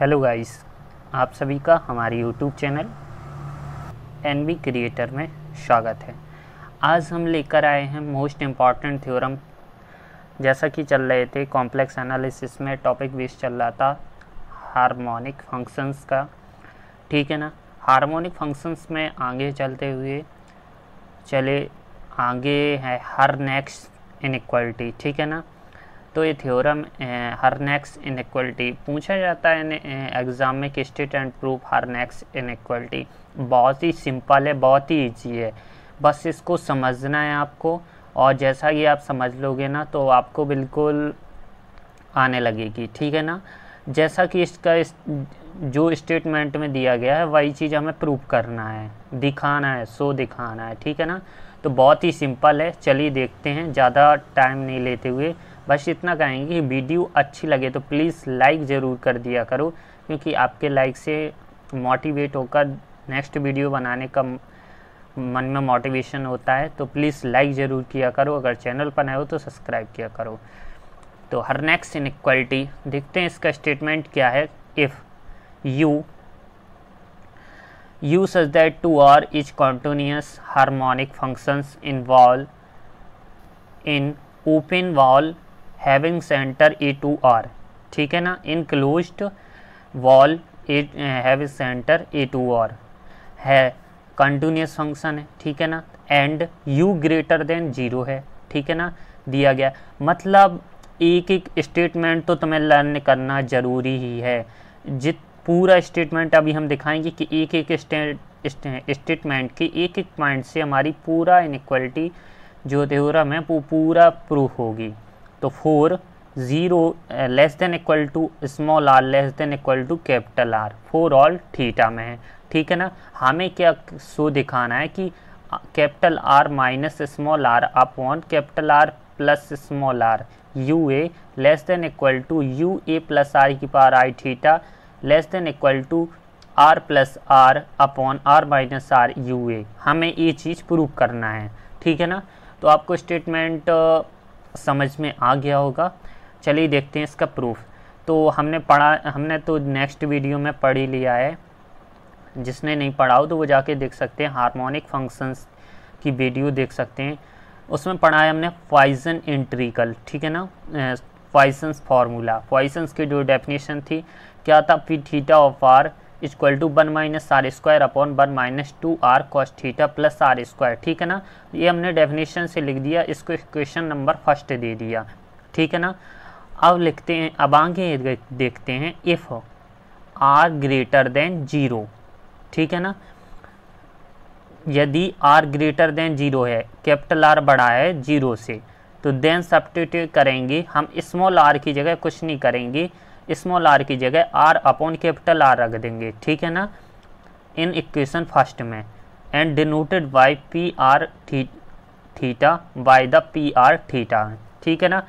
hello guys आप सभी का हमारे YouTube channel N B creator में स्वागत है आज हम लेकर आए हैं मोस्ट इम्पॉर्टेंट थ्योरम जैसा कि चल रहे थे कॉम्प्लेक्स एनालिसिस में टॉपिक बेस चल रहा था हार्मोनिक फंक्शंस का ठीक है ना हार्मोनिक फंक्शंस में आगे चलते हुए चले आगे है हर नेक्स्ट इनक्वालिटी ठीक है ना तो ये थ्योरम हरनेक्स इनक्वलिटी पूछा जाता है एग्ज़ाम में कि state and proof Harnack's inequality बहुत ही सिंपल है बहुत ही ईजी है बस इसको समझना है आपको और जैसा कि आप समझ लोगे ना तो आपको बिल्कुल आने लगेगी ठीक है ना जैसा कि इसका इस जो स्टेटमेंट में दिया गया है वही चीज़ हमें प्रूफ करना है दिखाना है सो दिखाना है ठीक है ना तो बहुत ही सिंपल है चलिए देखते हैं ज़्यादा टाइम नहीं लेते हुए बस इतना कहेंगे कि वीडियो अच्छी लगे तो प्लीज़ लाइक ज़रूर कर दिया करो क्योंकि आपके लाइक से मोटिवेट होकर नेक्स्ट वीडियो बनाने का मन में मोटिवेशन होता है तो प्लीज़ लाइक ज़रूर किया करो अगर चैनल पर नए हो तो सब्सक्राइब किया करो तो हर नेक्स्ट इक्वलिटी देखते हैं इसका स्टेटमेंट क्या है if u u such that to R is continuous harmonic functions involved in open ball having centre a to R ठीक है ना in close ball a have centre a to R है continuous function है ठीक है ना and u greater than zero है ठीक है ना दिया गया मतलब एक एक स्टेटमेंट तो तुम्हें लर्न करना ज़रूरी ही है जित पूरा स्टेटमेंट अभी हम दिखाएंगे कि एक एक स्टेटमेंट के एक एक पॉइंट से हमारी पूरा इनक्वलिटी जो थ्योरम है वो पूरा प्रूफ होगी तो for zero less than equal to small r less than equal to capital R for all theta में है ठीक है ना हमें क्या शो दिखाना है कि capital R minus small r on capital R plus small are you a less than equal to u a plus r की power i theta less than equal to R plus are upon R minus are you a हमें ये चीज़ prove करना है ठीक है ना तो आपको स्टेटमेंट समझ में आ गया होगा चलिए देखते हैं इसका प्रूफ तो हमने पढ़ा हमने तो नेक्स्ट वीडियो में पढ़ ही लिया है जिसने नहीं पढ़ा हो तो वो जाके देख सकते हैं हार्मोनिक फंक्शंस की वीडियो देख सकते हैं उसमें पढ़ा है हमने पॉइजन इंट्रीकल ठीक है ना पॉइसन्स फार्मूला पॉइसन्स की जो डेफिनेशन थी क्या था P theta of r equal to one minus r square upon one minus two r cos theta plus r square ठीक है ना ये हमने डेफिनेशन से लिख दिया इसको इक्वेशन नंबर फर्स्ट दे दिया ठीक है ना अब लिखते हैं अब आगे देखते हैं if r greater than zero ठीक है ना यदि आर ग्रेटर देन जीरो है कैपिटल आर बड़ा है जीरो से तो देन सब करेंगे हम स्मॉल आर की जगह कुछ नहीं करेंगे स्मॉल आर की जगह आर अपॉन कैपिटल आर रख देंगे ठीक है ना इन इक्वेशन फर्स्ट में and denoted by P r थी theta by the P r theta ठीक है ना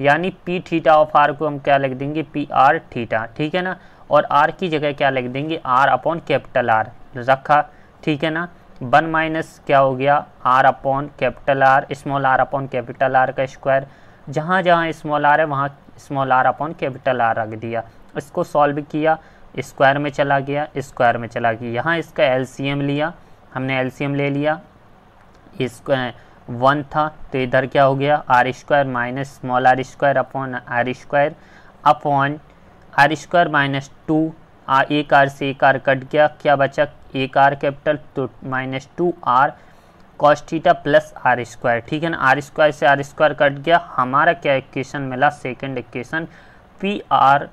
यानी पी थीटा ऑफ आर को हम क्या लिख देंगे पी आर थीटा ठीक है ना और आर की जगह क्या लिख देंगे आर अपॉन कैपिटल आर रखा ठीक है ना वन माइनस क्या हो गया r upon capital R small are upon capital R का स्क्वायर जहाँ जहाँ स्मॉल आर है वहाँ small are upon capital R रख दिया इसको सॉल्व किया स्क्वायर में चला गया स्क्वायर में चला गया यहाँ इसका एल लिया हमने एल ले लिया इसका वन था तो इधर क्या हो गया R square minus small r square upon R square upon R square minus two एक आर से एक आर कट गया क्या बचा एक आर कैपिटल तो minus two r cos theta plus r square ठीक है ना आर स्क्वायर से आर स्क्वायर कट गया हमारा क्या इक्वेशन मिला second equation P r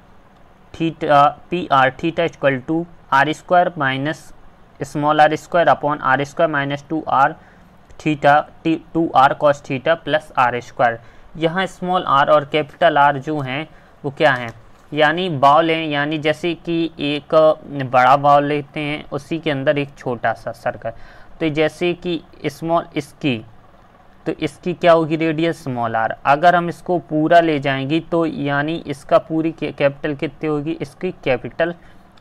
theta P r theta equal to R square minus small r square upon R square minus two r theta two r cos theta plus r square यहाँ small r और capital R जो हैं वो क्या हैं यानी bowl हैं यानी जैसे कि एक बड़ा बाउल लेते हैं उसी के अंदर एक छोटा सा सर्कल तो जैसे कि स्मॉल इसकी तो इसकी क्या होगी रेडियस स्मॉल आर अगर हम इसको पूरा ले जाएंगे तो यानी इसका पूरी कैपिटल कितनी होगी इसकी कैपिटल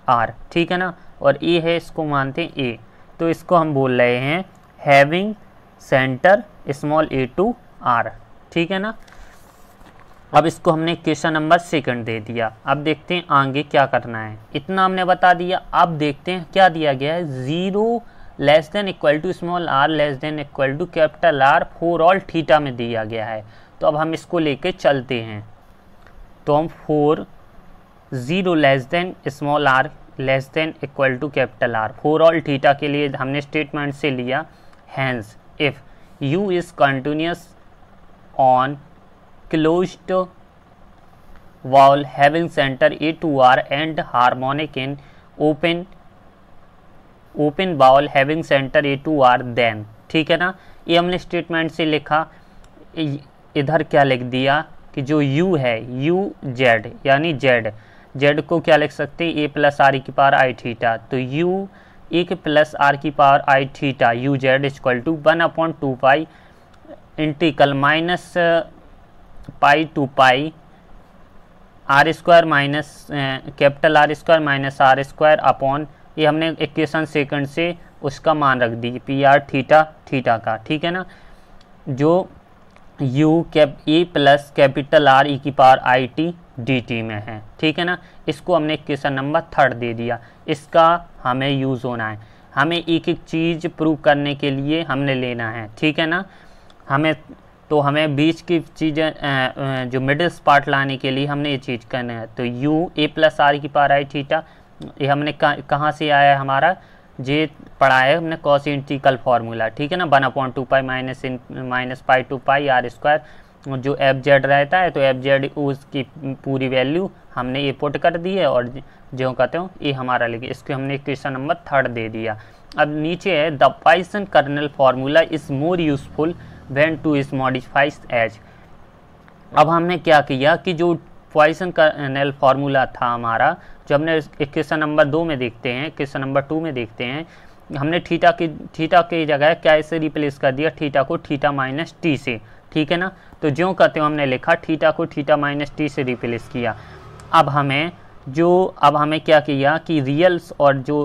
आर ठीक है ना और ए है इसको मानते हैं ए तो इसको हम बोल रहे हैं having centre small a to R ठीक है ना अब इसको हमने क्वेश्चन नंबर सेकंड दे दिया अब देखते हैं आगे क्या करना है इतना हमने बता दिया अब देखते हैं क्या दिया गया है zero less than equal to small r less than equal to capital R for all theta में दिया गया है तो अब हम इसको लेके चलते हैं तो हम for zero less than small r less than equal to capital R for all theta के लिए हमने स्टेटमेंट से लिया hence if u is continuous on close ball having centre a to R and harmonic in open open ball having centre a to R then ठीक है ना ये हमने स्टेटमेंट से लिखा इधर क्या लिख दिया कि जो u है u जेड यानी जेड जेड को क्या लिख सकते हैं ए प्लस आर की पावर आई थीटा तो u एक प्लस आर की power i theta u z equal to one upon two pi integral minus pi two pi R square minus capital R square minus r square upon ये हमने equation second से उसका मान रख दी P r theta theta का ठीक है ना जो you cap a plus capital R ई की power i t d t में है ठीक है ना इसको हमने इक्वेशन नंबर थर्ड दे दिया इसका हमें यूज़ होना है हमें एक एक चीज़ प्रूव करने के लिए हमने लेना है ठीक है ना हमें तो हमें बीच की चीज़ें जो मिडल्स पार्ट लाने के लिए हमने ये चीज़ करना है तो यू ए प्लस आर की पार आई थीटा ये हमने कहाँ से आया हमारा जे पढ़ाया है हमने कॉस इंटिकल फार्मूला ठीक है ना one upon two pi minus in minus pi two pi R square जो एफ जेड रहता है तो एफ जेड उसकी पूरी वैल्यू हमने ये पुट कर दी है और जो कहते हो ये हमारा लिखे इसको हमने क्वेश्चन नंबर थर्ड दे दिया अब नीचे है the Poisson kernel formula is more useful when to is modifies as अब हमने क्या किया कि जो पॉइसन का फार्मूला था हमारा जो हमने क्वेश्चन नंबर दो में देखते हैं क्वेश्चन नंबर टू में देखते हैं हमने थीटा की थीटा की जगह क्या इसे रिप्लेस कर दिया थीटा को थीटा माइनस टी से ठीक है ना तो जो कहते हो हमने लिखा थीटा को थीटा माइनस टी से रिप्लेस किया अब हमें जो अब हमें क्या किया कि रियल्स और जो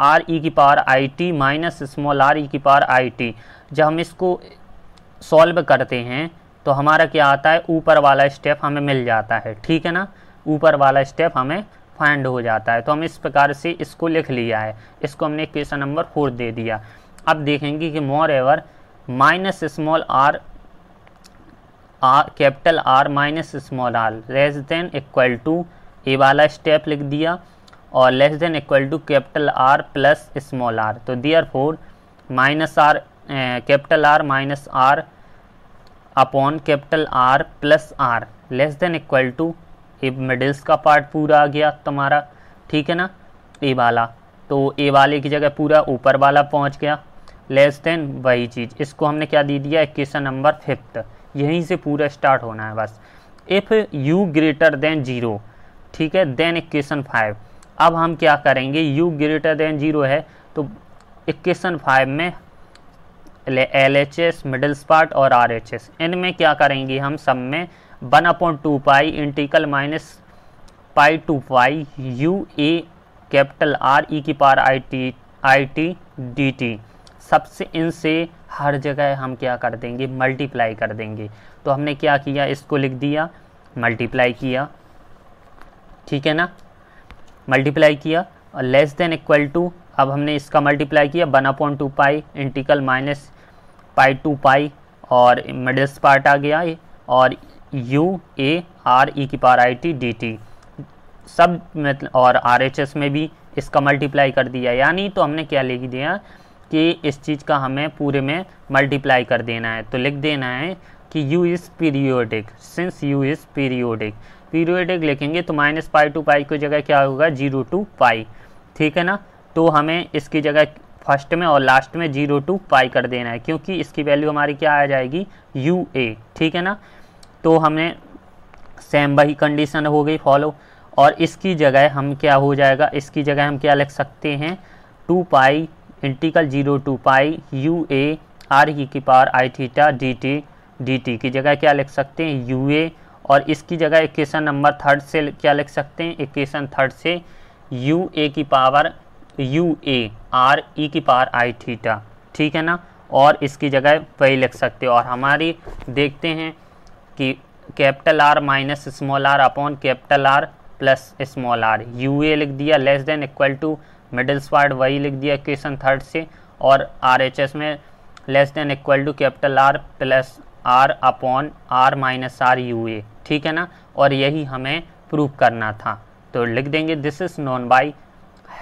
आर ई e की power i t minus small r ई की पावर आई टी जब हम इसको सॉल्व करते हैं तो हमारा क्या आता है ऊपर वाला स्टेप हमें मिल जाता है ठीक है ना ऊपर वाला स्टेप हमें फाइंड हो जाता है तो हम इस प्रकार से इसको लिख लिया है इसको हमने क्वेश्चन नंबर फोर दे दिया अब देखेंगे कि moreover minus small r r capital R minus small r less than equal to a वाला स्टेप लिख दिया और less than equal to capital R plus small r तो therefore minus r capital R minus r upon capital R plus r less than equal to ये middles का part पूरा आ गया तुम्हारा ठीक है ना ए वाला तो ए वाले की जगह पूरा ऊपर वाला पहुंच गया लेस देन वही चीज़ इसको हमने क्या दे दिया इक्वेशन नंबर फिफ्थ यहीं से पूरा स्टार्ट होना है बस if u greater than zero ठीक है देन इक्वेशन फाइव अब हम क्या करेंगे यू ग्रेटर देन जीरो है तो इक्वेशन फाइव में L H S middle part और आर एच एस इनमें क्या करेंगे हम सब में one upon two pi integral minus pi two pi u a capital R ई की पार i t i t d t सबसे इनसे हर जगह हम क्या कर देंगे मल्टीप्लाई कर देंगे तो हमने क्या किया इसको लिख दिया मल्टीप्लाई किया ठीक है ना मल्टीप्लाई किया और लेस देन इक्वल टू अब हमने इसका मल्टीप्लाई किया one upon two pi integral minus pi two pi और मिडल्स पार्ट आ गया और यू ए आर ई की पार आई टी डी टी सब मतलब और आर एच एस में भी इसका मल्टीप्लाई कर दिया यानी तो हमने क्या लिख दिया कि इस चीज़ का हमें पूरे में मल्टीप्लाई कर देना है तो लिख देना है कि u is periodic since u is periodic periodic लिखेंगे तो माइनस पाई टू पाई की जगह क्या होगा जीरो टू पाई ठीक है ना तो हमें इसकी जगह फर्स्ट में और लास्ट में जीरो टू पाई कर देना है क्योंकि इसकी वैल्यू हमारी क्या आ जाएगी यू ए ठीक है ना तो हमने सेम वही कंडीशन हो गई फॉलो और इसकी जगह हम क्या हो जाएगा इसकी जगह हम क्या लिख सकते हैं two pi integral zero two pi u ए आर ई की power i theta d t d t की जगह क्या लिख सकते हैं यू ए और इसकी जगह इक्वेशन नंबर थर्ड से क्या लिख सकते हैं इक्वेशन थर्ड से यू ए की पावर यू ए आर ई की पार आई थीटा ठीक है ना और इसकी जगह वही लिख सकते हो और हमारी देखते हैं कि capital R minus small are upon capital R plus small are you A लिख दिया less than equal to middle squared वही लिख दिया इक्वेशन थर्ड से और आर एच एस में less than equal to capital R plus are upon R minus are you A ठीक है ना और यही हमें प्रूव करना था तो लिख देंगे दिस इज़ नॉन बाई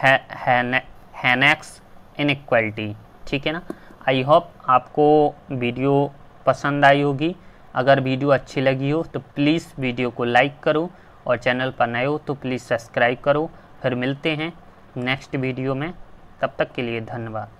हैनेक्स इनक्वलिटी ठीक है ना आई होप आपको वीडियो पसंद आई होगी अगर वीडियो अच्छी लगी हो तो प्लीज़ वीडियो को लाइक करो और चैनल पर नए हो तो प्लीज़ सब्सक्राइब करो फिर मिलते हैं नेक्स्ट वीडियो में तब तक के लिए धन्यवाद